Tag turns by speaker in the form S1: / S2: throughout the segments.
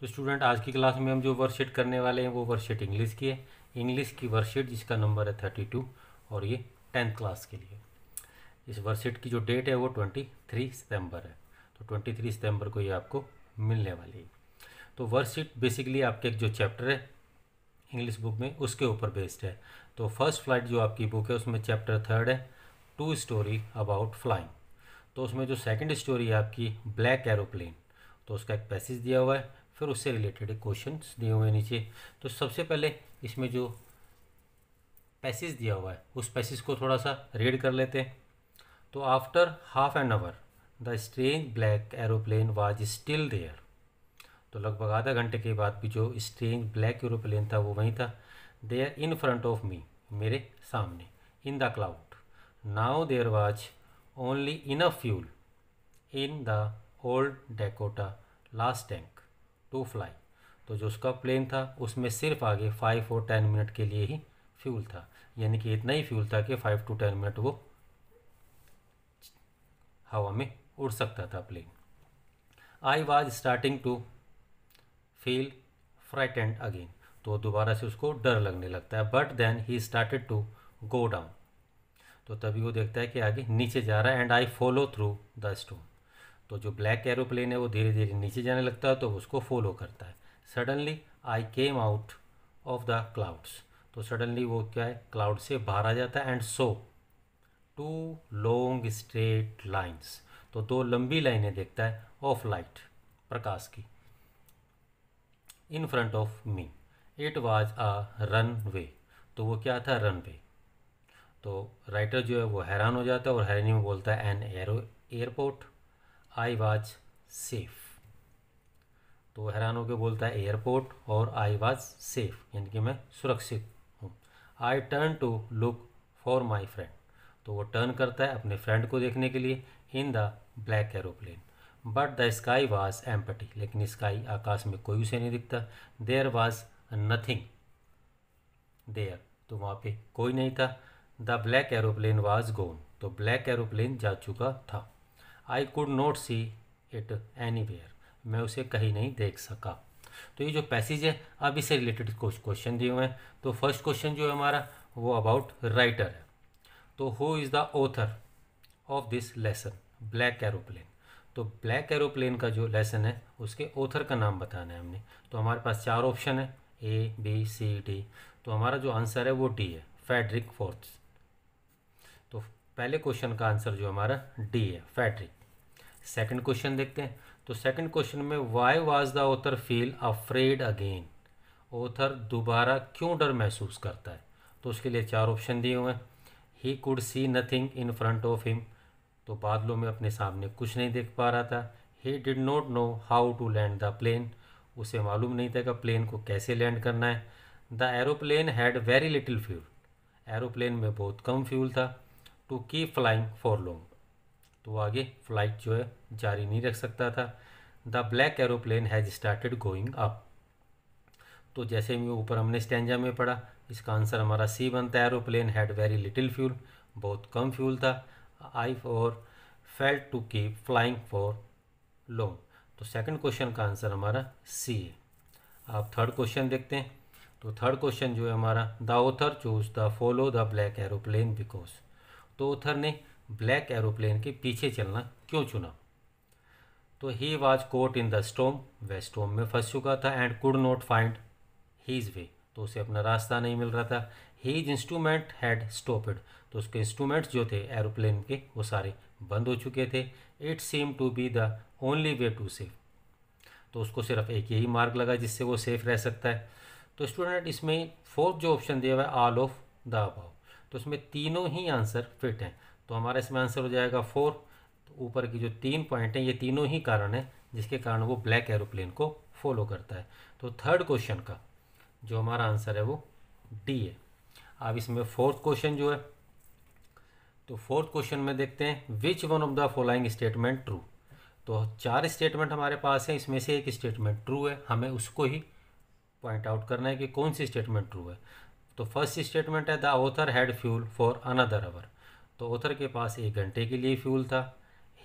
S1: तो स्टूडेंट आज की क्लास में हम जो वर्कशीट करने वाले हैं वो वर्कशीट इंग्लिश की है इंग्लिश की वर्कशीट जिसका नंबर है थर्टी टू और ये टेंथ क्लास के लिए इस वर्कशीट की जो डेट है वो ट्वेंटी थ्री सितम्बर है तो ट्वेंटी थ्री सितम्बर को ये आपको मिलने वाली है तो वर्कशीट बेसिकली आपके एक जो चैप्टर है इंग्लिश बुक में उसके ऊपर बेस्ड है तो फर्स्ट फ्लाइट जो आपकी बुक है उसमें चैप्टर थर्ड है टू स्टोरी अबाउट फ्लाइंग तो उसमें जो सेकेंड स्टोरी है आपकी ब्लैक एरोप्लेन तो उसका एक पैसेज दिया हुआ है फिर उससे रिलेटेड क्वेश्चन दिए हुए नीचे तो सबसे पहले इसमें जो पैसेज दिया हुआ है उस पैसेज को थोड़ा सा रीड कर लेते हैं तो after half an hour the strange black aeroplane was still there तो लगभग आधा घंटे के बाद भी जो स्ट्रेंज ब्लैक एरोप्लेन था वो वहीं था there in front of me मेरे सामने in the cloud now there was only enough fuel in the old Dakota last tank to fly तो जो उसका प्लेन था उसमें सिर्फ आगे फाइव और टेन मिनट के लिए ही फ्यूल था यानी कि इतना ही फ्यूल था कि फाइव टू टेन मिनट वो हवा में उड़ सकता था plane I was starting to feel frightened again तो दोबारा से उसको डर लगने लगता है but then he started to go down तो तभी वो देखता है कि आगे नीचे जा रहा है and I follow through the storm तो जो ब्लैक एरोप्लेन है वो धीरे धीरे नीचे जाने लगता है तो उसको फॉलो करता है suddenly I came out of the clouds तो सडनली वो क्या है क्लाउड से बाहर आ जाता है and so two long straight lines तो दो लंबी लाइनें देखता है ऑफ लाइट प्रकाश की in front of me it was a runway तो वो क्या था रन वे तो राइटर जो है वो हैरान हो जाता है और हैरानी में बोलता है an aero airport I was safe तो हैरान होकर बोलता है एयरपोर्ट और आई वाज सेफ यानी कि मैं सुरक्षित हूँ I turn to look for my friend तो वो टर्न करता है अपने फ्रेंड को देखने के लिए in the black aeroplane but the sky was empty लेकिन स्काई आकाश में कोई उसे नहीं दिखता देयर वाज नथिंग देयर तो वहाँ पे कोई नहीं था the black aeroplane was gone तो ब्लैक एरोप्लेन जा चुका था I could not see it anywhere मैं उसे कहीं नहीं देख सका तो ये जो पैसेज है अब इसे रिलेटेड कुछ क्वेश्चन दिए हुए हैं तो फर्स्ट क्वेश्चन जो है हमारा वो अबाउट राइटर है तो who is the author of this lesson black aeroplane तो ब्लैक एरोप्लेन का जो लेसन है उसके ऑथर का नाम बताना है हमने तो हमारे पास चार ऑप्शन है ए बी सी डी तो हमारा जो आंसर है वो डी है फैड्रिक फोर्थ तो पहले क्वेश्चन का आंसर जो हमारा डी है फैड्रिक सेकंड क्वेश्चन देखते हैं तो सेकंड क्वेश्चन में why was the author feel afraid again author दोबारा क्यों डर महसूस करता है तो उसके लिए चार ऑप्शन दिए हुए हैं he could see nothing in front of him तो बादलों में अपने सामने कुछ नहीं देख पा रहा था he did not know how to land the plane उसे मालूम नहीं था कि प्लेन को कैसे लैंड करना है the aeroplane had very little fuel aeroplane में बहुत कम फ्यूल था to keep flying for long तो आगे फ्लाइट जो है जारी नहीं रख सकता था the black aeroplane has started going up तो जैसे ही ऊपर हमने स्टेंजा में पढ़ा इसका आंसर हमारा सी बनता है aeroplane had very little fuel बहुत कम फ्यूल था I for fail to keep flying for long तो सेकंड क्वेश्चन का आंसर हमारा सी है आप थर्ड क्वेश्चन देखते हैं तो थर्ड क्वेश्चन जो है हमारा the author choose the follow the black aeroplane because तो ऑथर ने ब्लैक एरोप्लेन के पीछे चलना क्यों चुना तो he was caught in the storm वह स्टोम में फंस चुका था and could not find his way तो उसे अपना रास्ता नहीं मिल रहा था हीज इंस्ट्रूमेंट हैड स्टोपड तो उसके इंस्ट्रूमेंट्स जो थे एरोप्लेन के वो सारे बंद हो चुके थे it seem to be the only way to safe तो उसको सिर्फ एक यही मार्ग लगा जिससे वो सेफ रह सकता है तो स्टूडेंट इसमें फोर्थ जो ऑप्शन दिया हुआ है ऑल ऑफ द अबाव तो इसमें तीनों ही आंसर फिट हैं तो हमारा इसमें आंसर हो जाएगा फोर तो ऊपर की जो तीन पॉइंट हैं ये तीनों ही कारण हैं जिसके कारण वो ब्लैक एरोप्लेन को फॉलो करता है तो थर्ड क्वेश्चन का जो हमारा आंसर है वो डी है अब इसमें फोर्थ क्वेश्चन जो है तो फोर्थ क्वेश्चन में देखते हैं which one of the following statement true तो चार स्टेटमेंट हमारे पास है इसमें से एक स्टेटमेंट ट्रू है हमें उसको ही पॉइंट आउट करना है कि कौन सी स्टेटमेंट ट्रू है तो फर्स्ट स्टेटमेंट है the author had fuel for another hour तो उतर के पास एक घंटे के लिए फ्यूल था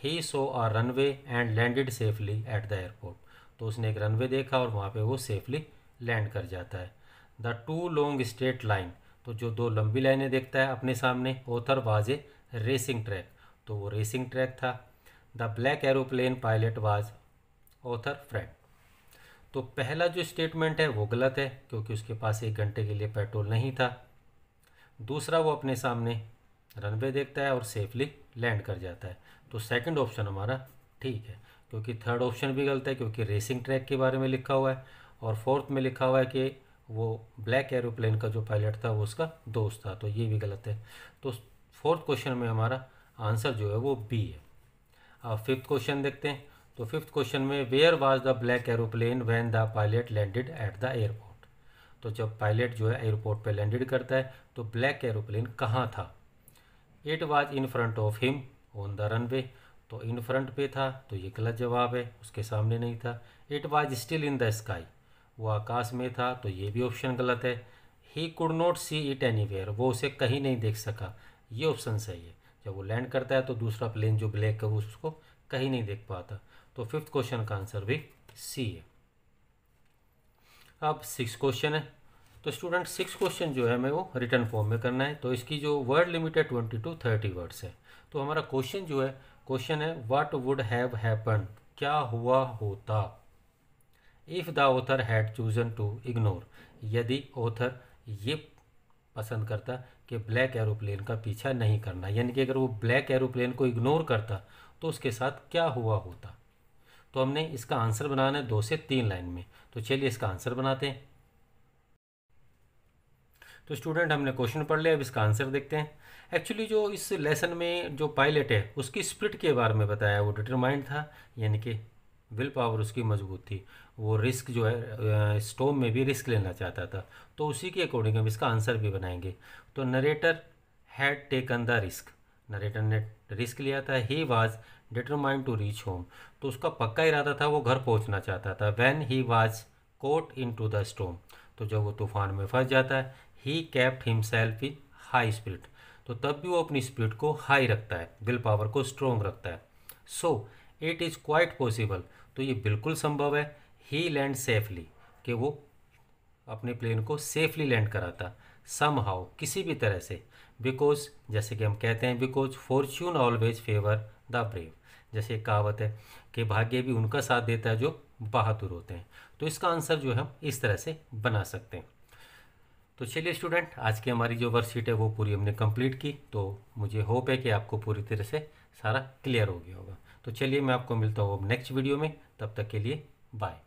S1: he saw a runway and landed safely at the airport तो उसने एक रनवे देखा और वहाँ पे वो सेफली लैंड कर जाता है the two long straight line तो जो दो लंबी लाइनें देखता है अपने सामने author was a racing track तो वो रेसिंग ट्रैक था the black aeroplane pilot was author friend तो पहला जो स्टेटमेंट है वो गलत है क्योंकि उसके पास एक घंटे के लिए पेट्रोल नहीं था दूसरा वो अपने सामने रनवे देखता है और सेफली लैंड कर जाता है तो सेकंड ऑप्शन हमारा ठीक है क्योंकि थर्ड ऑप्शन भी गलत है क्योंकि रेसिंग ट्रैक के बारे में लिखा हुआ है और फोर्थ में लिखा हुआ है कि वो ब्लैक एरोप्लेन का जो पायलट था वो उसका दोस्त था तो ये भी गलत है तो फोर्थ क्वेश्चन में हमारा आंसर जो है वो बी है अब फिफ्थ क्वेश्चन देखते हैं तो फिफ्थ क्वेश्चन में where was the black aeroplane when the pilot landed at the airport तो जब पायलट जो है एयरपोर्ट पर लैंडेड करता है तो ब्लैक एरोप्लेन कहाँ था it was in front of him on the runway तो इन फ्रंट पे था तो ये गलत जवाब है उसके सामने नहीं था it was still in the sky वो आकाश में था तो ये भी ऑप्शन गलत है he could not see it any वो उसे कहीं नहीं देख सका ये ऑप्शन सही है जब वो लैंड करता है तो दूसरा प्लेन जो ब्लैक है वो उसको कहीं नहीं देख पाता तो फिफ्थ क्वेश्चन का आंसर भी सी है अब सिक्स क्वेश्चन है तो स्टूडेंट सिक्स क्वेश्चन जो है हमें वो रिटर्न फॉर्म में करना है तो इसकी जो वर्ड लिमिट है ट्वेंटी टू थर्टी वर्ड्स है तो हमारा क्वेश्चन जो है क्वेश्चन है व्हाट वुड हैव हैपन क्या हुआ होता if the author had chosen to ignore यदि ऑथर ये पसंद करता कि ब्लैक एरोप्लेन का पीछा नहीं करना यानी कि अगर वो ब्लैक एरोप्लेन को इग्नोर करता तो उसके साथ क्या हुआ होता तो हमने इसका आंसर बनाना है दो से तीन लाइन में तो चलिए इसका आंसर बनाते हैं तो स्टूडेंट हमने क्वेश्चन पढ़ लिया अब इसका आंसर देखते हैं एक्चुअली जो इस लेसन में जो पायलट है उसकी स्प्रिट के बारे में बताया वो डिटरमाइंड था यानी कि विल पावर उसकी मजबूत थी वो रिस्क जो है स्टोम में भी रिस्क लेना चाहता था तो उसी के अकॉर्डिंग हम इसका आंसर भी बनाएंगे तो narrator had taken the risk narrator ने रिस्क लिया था he was determined to reach home तो उसका पक्का इरादा था वो घर पहुंचना चाहता था when he was caught into the द स्टोम तो जब वो तूफान में फंस जाता है he kept himself in high spirit तो तब भी वो अपनी स्पिरिट को हाई रखता है विल पावर को स्ट्रोंग रखता है so it is quite possible तो ये बिल्कुल संभव है ही लैंड सेफली कि वो अपने प्लेन को सेफली लैंड कराता सम हाउ किसी भी तरह से बिकॉज जैसे कि हम कहते हैं because fortune always favour the brave जैसे एक कहावत है कि भाग्य भी उनका साथ देता है जो बहादुर होते हैं तो इसका आंसर जो है हम इस तरह से बना सकते हैं तो चलिए स्टूडेंट आज की हमारी जो वर्कशीट है वो पूरी हमने कंप्लीट की तो मुझे होप है कि आपको पूरी तरह से सारा क्लियर हो गया होगा तो चलिए मैं आपको मिलता हूँ नेक्स्ट वीडियो में तब तक के लिए बाय